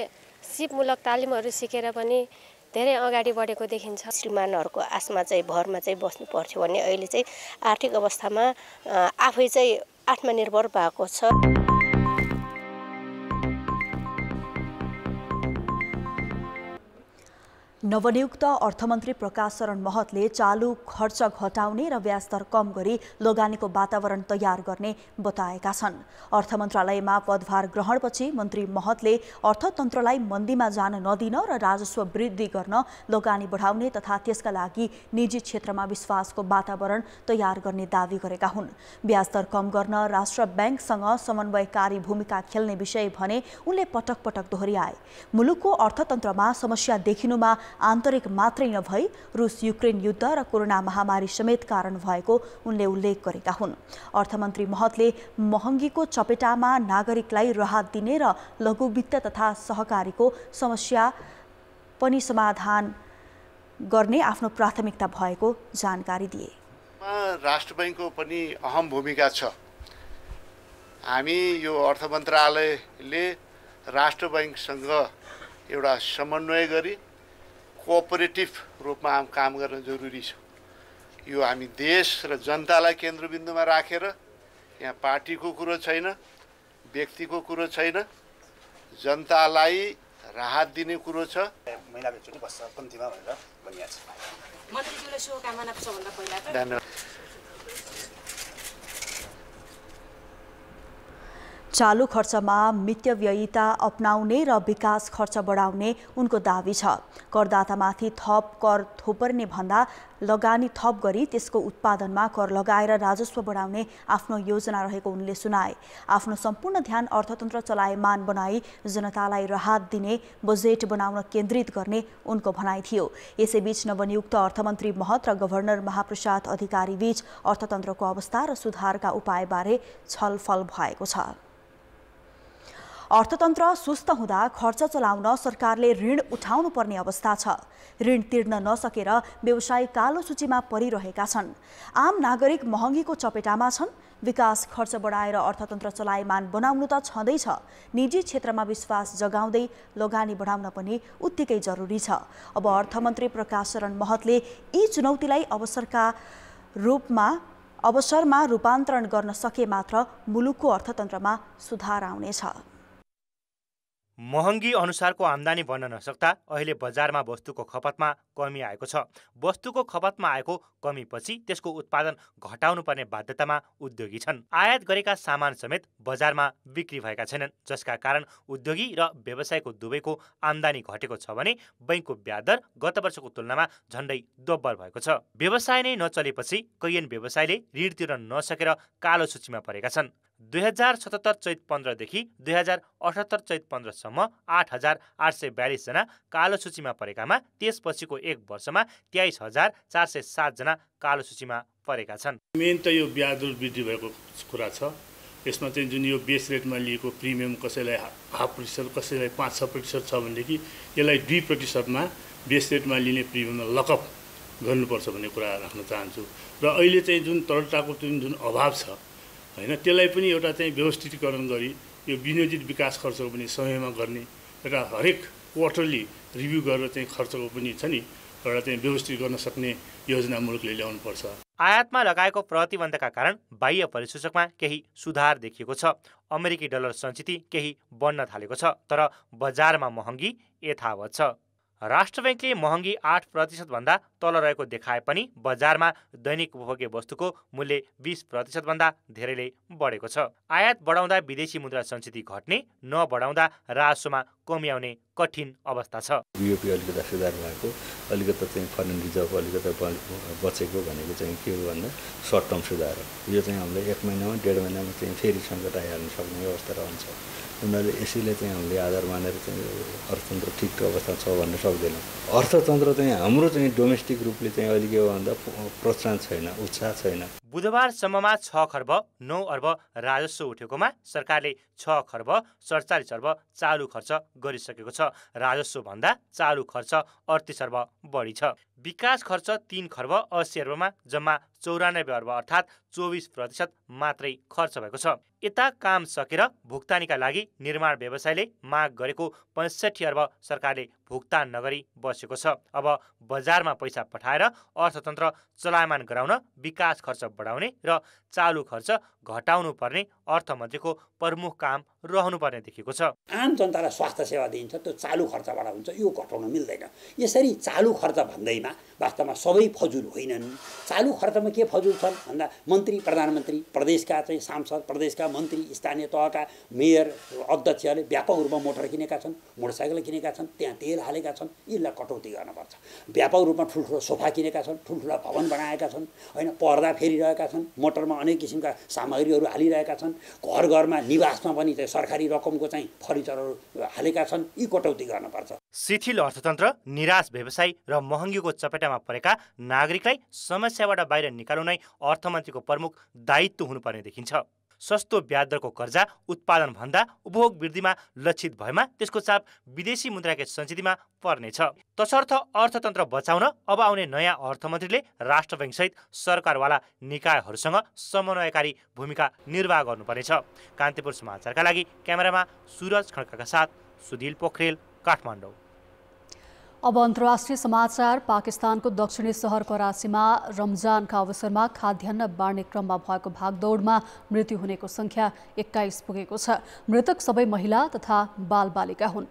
सिपमूलक तालिमहरू सिकेर पनि धेरै अगाडि बढेको देखिन्छ श्रीमानहरूको आशमा चाहिँ भरमा चाहिँ बस्नु पर्थ्यो भने अहिले चाहिँ आर्थिक अवस्थामा आफै चाहिँ आत्मनिर्भर भएको छ नवनियुक्त अर्थमन्त्री प्रकाश शरण महतले चालु खर्च घटाउने र ब्याजदर कम गरी लगानीको वातावरण तयार गर्ने बताएका छन् अर्थ मन्त्रालयमा पदभार ग्रहणपछि मन्त्री महतले अर्थतन्त्रलाई मन्दीमा जान नदिन र राजस्व वृद्धि गर्न लगानी बढाउने तथा त्यसका लागि निजी क्षेत्रमा विश्वासको वातावरण तयार गर्ने दावी गरेका हुन् ब्याजदर कम गर्न राष्ट्र ब्याङ्कसँग समन्वयकारी भूमिका खेल्ने विषय भने उनले पटक पटक दोहोऱ्याए मुलुकको अर्थतन्त्रमा समस्या देखिनुमा आन्तरिक मात्रै नभई रुस युक्रेन युद्ध र कोरोना महामारी समेत कारण भएको उनले उल्लेख गरेका हुन् अर्थमन्त्री महतले महँगीको चपेटामा नागरिकलाई राहत दिने र लघु वित्त तथा सहकारीको समस्या पनि समाधान गर्ने आफ्नो प्राथमिकता भएको जानकारी दिए राष्ट्र ब्याङ्कको पनि अहम भूमिका छ हामी यो अर्थ मन्त्रालयले राष्ट्र बैङ्कसँग एउटा समन्वय गरी कोअपरेटिभ रूपमा काम गर्न जरुरी छ यो हामी देश र जनतालाई केन्द्रबिन्दुमा राखेर यहाँ पार्टीको कुरो छैन व्यक्तिको कुरो छैन जनतालाई राहत दिने कुरो छ कम्तीमा भनेर धन्यवाद चालु खर्चमा मित्यव्ययिता अप्नाउने र विकास खर्च बढाउने उनको दावी छ करदातामाथि थप कर थोपर्ने भन्दा लगानी थप गरी त्यसको उत्पादनमा कर लगाएर राजस्व बढाउने आफ्नो योजना रहेको उनले सुनाए आफ्नो सम्पूर्ण ध्यान अर्थतन्त्र चलायमान बनाई जनतालाई राहत दिने बजेट बनाउन केन्द्रित गर्ने उनको भनाइ थियो यसैबीच नवनियुक्त अर्थमन्त्री महत र गभर्नर महाप्रसाद अधिकारीबीच अर्थतन्त्रको अवस्था र सुधारका उपायबारे छलफल भएको छ अर्थतन्त्र सुस्त हुँदा खर्च चलाउन सरकारले ऋण उठाउनुपर्ने अवस्था छ ऋण तिर्न नसकेर व्यवसाय कालो सूचीमा परिरहेका छन् आम नागरिक महँगीको चपेटामा छन् विकास खर्च बढाएर अर्थतन्त्र चलायमान बनाउनु त छँदैछ निजी क्षेत्रमा विश्वास जगाउँदै लगानी बढाउन पनि उत्तिकै जरुरी छ अब अर्थमन्त्री प्रकाश शरण महतले यी चुनौतीलाई अवसरका रूपमा अवसरमा रूपान्तरण गर्न सके मात्र मुलुकको अर्थतन्त्रमा सुधार आउनेछ महँगी अनुसारको आम्दानी बन्न नसक्दा अहिले बजारमा वस्तुको खपतमा कमी आएको छ वस्तुको खपतमा आएको कमीपछि त्यसको उत्पादन घटाउनुपर्ने बाध्यतामा उद्योगी छन् आयात गरेका सामान समेत बजारमा बिक्री भएका छैनन् जसका कारण उद्योगी र व्यवसायको दुवैको आम्दानी घटेको छ भने बैङ्कको ब्याज दर गत वर्षको तुलनामा झन्डै दोब्बर भएको छ व्यवसाय नै नचलेपछि कैयन व्यवसायले ऋण तिर्न नसकेर कालो सूचीमा परेका छन् दुई हजार सतहत्तर चैत पन्ध्रदेखि दुई हजार अठहत्तर चैत पन्ध्रसम्म आठ हजार आठ सय बयालिसजना कालो सूचीमा परेकामा त्यसपछिको एक वर्षमा तेइस हजार चार सय सातजना कालो सूचीमा परेका छन् मेन त यो ब्याज वृद्धि भएको कुरा छ यसमा चाहिँ जुन यो बेस रेटमा लिएको प्रिमियम कसैलाई हाफ प्रतिशत कसैलाई पाँच छ प्रतिशत छ भनेदेखि यसलाई दुई प्रतिशतमा बेस रेटमा लिने प्रिमियममा लकअप गर्नुपर्छ भन्ने कुरा राख्न चाहन्छु र अहिले चाहिँ जुन तरलताको जुन जुन अभाव छ होइन त्यसलाई पनि एउटा चाहिँ व्यवस्थितीकरण गरी यो विनियोजित विकास खर्चको पनि समयमा गर्ने एउटा हरेक क्वार्टरली रिभ्यू गरेर चाहिँ खर्चको पनि छ नि एउटा चाहिँ व्यवस्थित गर्न सक्ने योजना मुलुकले ल्याउनुपर्छ आयातमा लगाएको प्रतिबन्धका कारण बाह्य परिसूचकमा केही सुधार देखिएको छ अमेरिकी डलर सञ्चित केही बन्न थालेको छ तर बजारमा महँगी यथावत छ राष्ट्र ब्याङ्कले महँगी आठ प्रतिशतभन्दा तल रहेको देखाए पनि बजारमा दैनिक उपभोग्य वस्तुको मूल्य बिस प्रतिशतभन्दा धेरैले बढेको छ आयात बढाउँदा विदेशी मुद्रा संस्कृति घट्ने नबढाउँदा राजस्वमा कमी कठिन अवस्था छ बिओपी अलिकता सुधार भएको अलिकता चाहिँ फरेन रिजर्भ अलिकता बचेको भनेको चाहिँ के हो भन्दा सर्ट टर्म सुधार हो यो चाहिँ हामीले एक महिनामा डेढ महिनामा चाहिँ फेरि सङ्कट आइहाल्नु सक्ने अवस्था रहन्छ उनीहरूले यसैले चाहिँ हामीले आधार मानेर चाहिँ अर्थतन्त्र ठिक अवस्था छ भन्न सक्दैनौँ अर्थतन्त्र चाहिँ हाम्रो चाहिँ डोमेस्टिक रूपले चाहिँ अहिले के हो भन्दा प्रोत्साहन छैन उत्साह छैन बुधबारसम्ममा छ खर्ब नौ अर्ब राजस्व उठेकोमा सरकारले छ खर्ब सडचालिस अर्ब चालु खर्च गरिसकेको छ राजस्वभन्दा चालु खर्च अडतिस अर्ब बढी छ विकास खर्च तिन खर्ब असी अर्बमा जम्मा चौरानब्बे अर्ब अर्थात् चौबिस प्रतिशत मात्रै खर्च भएको छ यता काम सकेर भुक्तानीका लागि निर्माण व्यवसायले माग गरेको पैँसठी अर्ब सरकारले भुक्तान नगरी बसेको छ अब बजारमा पैसा पठाएर अर्थतन्त्र चलायमान गराउन विकास खर्च बढाउने र चालु खर्च घटाउनुपर्ने अर्थमन्त्रीको प्रमुख काम रहनुपर्ने देखिएको छ आम जनतालाई स्वास्थ्य सेवा दिइन्छ त्यो चालु खर्चबाट हुन्छ यो घटाउन मिल्दैन यसरी चालु खर्च भन्दैमा वास्तवमा सबै फजुल होइनन् चालु खर्चमा के फजुल छन् भन्दा मन्त्री प्रधानमन्त्री प्रदेशका चाहिँ सांसद प्रदेशका मन्त्री स्थानीय तहका मेयर अध्यक्षहरूले व्यापक रूपमा मोटर किनेका छन् मोटरसाइकल किनेका छन् त्यहाँ तेल हालेका छन् यिनलाई कटौती गर्नुपर्छ व्यापक रूपमा ठुल्ठुलो सोफा किनेका छन् ठुल्ठुला भवन बनाएका छन् होइन पर्दा फेरिरहेका छन् मोटरमा अनेक किसिमका सामग्री नैरीहरू हालिरहेका छन् घर घरमा निवासमा पनि चाहिँ सरकारी रकमको चाहिँ फर्निचरहरू हालेका छन् यी कटौती गर्नुपर्छ शिथिल अर्थतन्त्र निराश व्यवसाय र महँगीको चपेटामा परेका नागरिकलाई समस्याबाट बाहिर निकाल्नु नै अर्थमन्त्रीको प्रमुख दायित्व हुनुपर्ने देखिन्छ सस्तो ब्याजदरको कर्जा उत्पादनभन्दा उपभोग वृद्धिमा लक्षित भएमा त्यसको चाप विदेशी मुद्राकै सञ्चितमा पर्नेछ तसर्थ अर्थतन्त्र बचाउन अब आउने नयाँ अर्थमन्त्रीले राष्ट्र ब्याङ्कसहित सरकारवाला निकायहरूसँग समन्वयकारी भूमिका निर्वाह गर्नुपर्नेछ कान्तिपुर समाचारका लागि क्यामेरामा सुरज खड्काका साथ सुधिल पोखरेल काठमाडौँ अब अन्तर्राष्ट्रिय समाचार पाकिस्तानको दक्षिणी सहर कराचीमा रमजानका अवसरमा खाद्यान्न बाँड्ने क्रममा भएको भागदौडमा मृत्यु हुनेको संख्या एक्काइस पुगेको छ मृतक सबै महिला तथा बालबालिका हुन्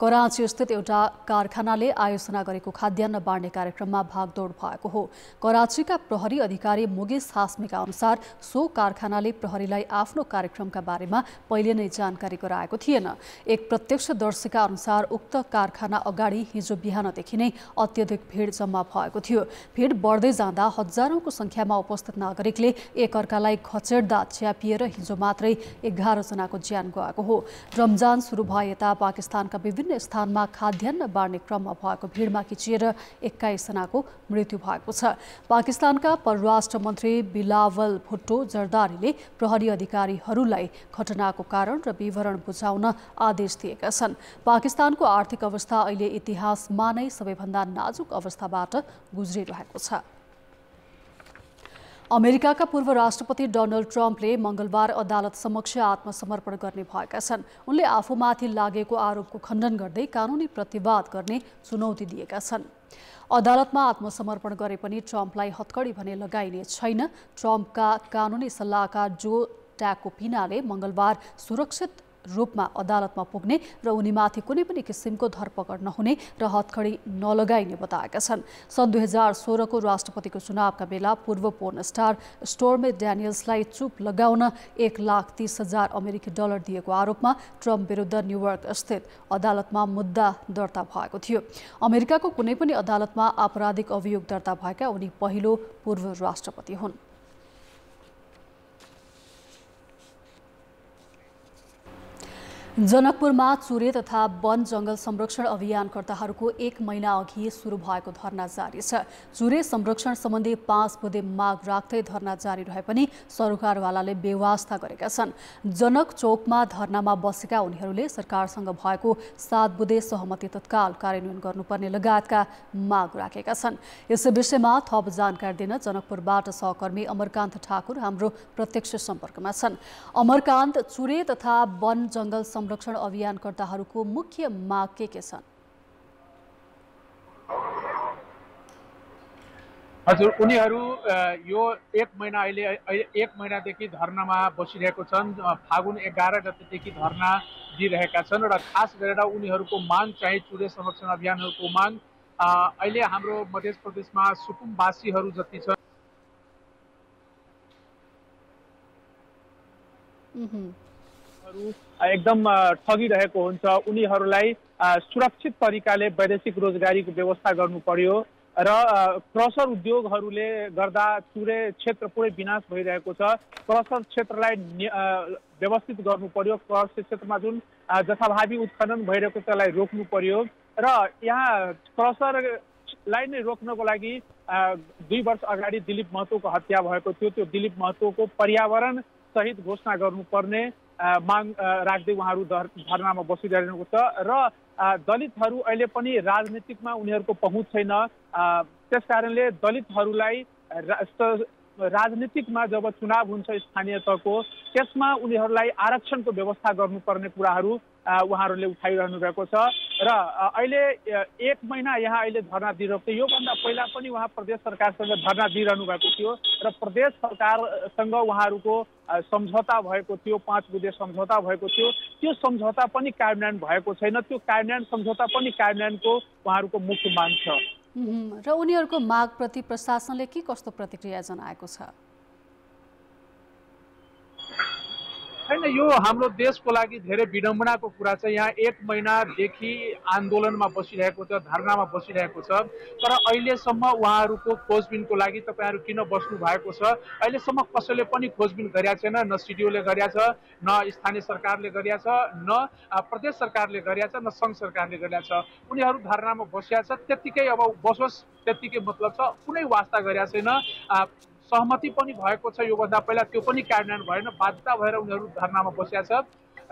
कराँची स्थित एउटा कारखानाले आयोजना गरेको खाद्यान्न बाँड्ने कार्यक्रममा भागदौड भएको हो कराँचीका प्रहरी अधिकारी मुगेश हास्मीका अनुसार सो कारखानाले प्रहरीलाई आफ्नो कार्यक्रमका बारेमा पहिले नै जानकारी गराएको थिएन एक प्रत्यक्षदर्शीका अनुसार उक्त कारखाना अगाडि हिजो बिहान बिहानदेखि नै अत्यधिक भिड जम्मा भएको थियो भिड बढ्दै जाँदा हजारौँको संख्यामा उपस्थित नागरिकले एकअर्कालाई खचेड्दा च्यापिएर हिजो मात्रै जनाको ज्यान गएको हो रमजान सुरु भए यता पाकिस्तानका विभिन्न स्थानमा खाद्यान्न बाँड्ने क्रममा भएको भिडमा किचिएर जनाको मृत्यु भएको छ पाकिस्तानका परराष्ट्र मन्त्री बिलावल भुट्टो जरदारीले प्रहरी अधिकारीहरूलाई घटनाको कारण र विवरण बुझाउन आदेश दिएका छन् पाकिस्तानको आर्थिक अवस्था अहिले इतिहासमा ठाउँमा नै सबैभन्दा नाजुक अवस्थाबाट गुज्रिरहेको छ अमेरिकाका पूर्व राष्ट्रपति डोनाल्ड ट्रम्पले मंगलबार अदालत समक्ष आत्मसमर्पण गर्ने भएका छन् उनले आफूमाथि लागेको आरोपको खण्डन गर्दै कानुनी प्रतिवाद गर्ने चुनौती दिएका छन् अदालतमा आत्मसमर्पण गरे पनि ट्रम्पलाई हत्कडी भने लगाइने छैन ट्रम्पका कानुनी सल्लाहकार जो ट्याकोपिनाले मंगलबार सुरक्षित रूपमा अदालतमा पुग्ने र उनीमाथि कुनै पनि किसिमको धरपकड नहुने र हतखडी नलगाइने बताएका छन् सन् दुई हजार सोह्रको राष्ट्रपतिको चुनावका बेला पूर्व पोर्न स्टार स्टोर्मे ड्यानियल्सलाई चुप लगाउन एक लाख तिस हजार अमेरिकी डलर दिएको आरोपमा ट्रम्प विरुद्ध न्युयोर्क स्थित अदालतमा मुद्दा दर्ता भएको थियो अमेरिकाको कुनै पनि अदालतमा आपराधिक अभियोग दर्ता भएका उनी पहिलो पूर्व राष्ट्रपति हुन् जनकपुरमा चुरे तथा वन जङ्गल संरक्षण अभियानकर्ताहरूको एक महिना अघि सुरु भएको धरना जारी छ चुरे संरक्षण सम्बन्धी पाँच बुधे माग राख्दै धरना जारी रहे पनि सरकारवालाले व्यवस्था गरेका छन् जनक चौकमा धरनामा बसेका उनीहरूले सरकारसँग भएको सात बुधे सहमति तत्काल कार्यान्वयन गर्नुपर्ने लगायतका माग राखेका छन् यस विषयमा थप जानकारी दिन जनकपुरबाट सहकर्मी अमरकान्त ठाकुर हाम्रो प्रत्यक्ष सम्पर्कमा छन् अमरकान्त चुरे तथा वन जङ्गल संरक्षण अभियानकर्ताहरूको मुख्य माग के के छन् हजुर उनीहरू यो एक महिना अहिले एक महिनादेखि धर्नामा बसिरहेको छन् फागुन एघार गतेदेखि धर्ना दिइरहेका छन् र खास गरेर उनीहरूको माग चाहिँ चुरे संरक्षण अभियानहरूको माग अहिले हाम्रो मध्य प्रदेशमा सुकुमवासीहरू जति छन् Mm-hmm. एकदम ठगिरहेको हुन्छ उनीहरूलाई सुरक्षित तरिकाले वैदेशिक रोजगारीको व्यवस्था गर्नु पर्यो र क्रसर उद्योगहरूले गर्दा चुरे क्षेत्र पुरै विनाश भइरहेको छ क्रसर क्षेत्रलाई व्यवस्थित गर्नु पर्यो क्रसर क्षेत्रमा जुन जथाभावी उत्खनन भइरहेको छ त्यसलाई रोक्नु पर्यो र यहाँ क्रसरलाई नै रोक्नको लागि दुई वर्ष अगाडि दिलीप महतोको हत्या भएको थियो त्यो दिलीप महतोको पर्यावरण सहित घोषणा गर्नुपर्ने माग राख्दै उहाँहरू धरनामा बसिरहनुभएको छ र दलितहरू अहिले पनि राजनीतिकमा उनीहरूको पहुँच छैन त्यस कारणले दलितहरूलाई राजनीतिकमा जब चुनाव हुन्छ स्थानीय तहको त्यसमा उनीहरूलाई आरक्षणको व्यवस्था गर्नुपर्ने कुराहरू उहाँहरूले उठाइरहनु भएको छ र अहिले एक महिना यहाँ अहिले धरना दिइरहेको थियो योभन्दा पहिला पनि उहाँ प्रदेश सरकारसँग धरना दिइरहनु भएको थियो र प्रदेश सरकारसँग उहाँहरूको सम्झौता भएको थियो पाँच बुधे सम्झौता भएको थियो त्यो सम्झौता पनि कार्यान्वयन भएको छैन त्यो कार्यान्वयन सम्झौता पनि कार्यान्वयनको उहाँहरूको मुख्य माग छ र उनीहरूको मागप्रति प्रशासनले के कस्तो प्रतिक्रिया जनाएको छ छैन यो हाम्रो देशको लागि धेरै विडम्बनाको कुरा छ यहाँ एक महिनादेखि आन्दोलनमा बसिरहेको छ धरनामा बसिरहेको छ तर अहिलेसम्म उहाँहरूको खोजबिनको लागि तपाईँहरू किन बस्नु भएको छ अहिलेसम्म कसैले पनि खोजबिन गरेका छैन न सिडिओले गरेका छ न स्थानीय सरकारले गरेका छ न प्रदेश सरकारले गरेका छ न सङ्घ सरकारले गरेका छ उनीहरू धरनामा बसिया छ त्यत्तिकै अब बसोस् त्यत्तिकै मतलब छ कुनै वास्ता गरेका छैन सहमति पनि भएको छ योभन्दा पहिला त्यो पनि कार्यान्वयन भएन बाध्यता भएर उनीहरू धरनामा बसेका छ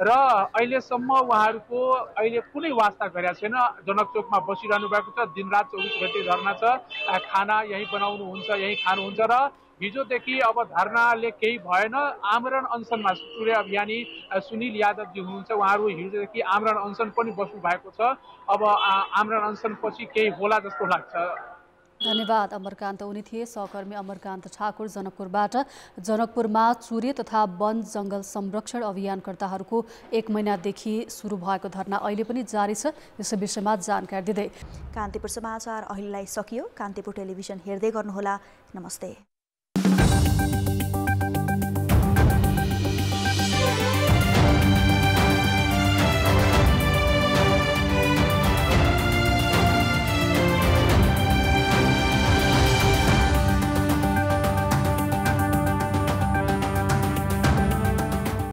र अहिलेसम्म उहाँहरूको अहिले कुनै वास्ता गरेका छैन जनकचोकमा बसिरहनु भएको छ दिनरात चौबिस घन्टे धरना छ खाना यहीँ बनाउनुहुन्छ यहीँ खानुहुन्छ र हिजोदेखि अब धरनाले केही भएन आमरण अनसनमा सूर्य अभियानी सुनिल यादवजी हुनुहुन्छ उहाँहरू हिजोदेखि आमरण अनसन पनि बस्नु भएको छ अब आमरण अनसनपछि केही होला जस्तो लाग्छ धन्यवाद अमरकान्त उनी थिए सहकर्मी अमरकान्त ठाकुर जनकपुरबाट जनकपुरमा चुरे तथा वन जङ्गल संरक्षण अभियानकर्ताहरूको एक महिनादेखि सुरु भएको धरना अहिले पनि जारी छ यस विषयमा जानकारी दिँदै कान्तिपुर समाचार अहिलेलाई सकियो कान्तिपुर टेलिभिजन हेर्दै गर्नुहोला नमस्ते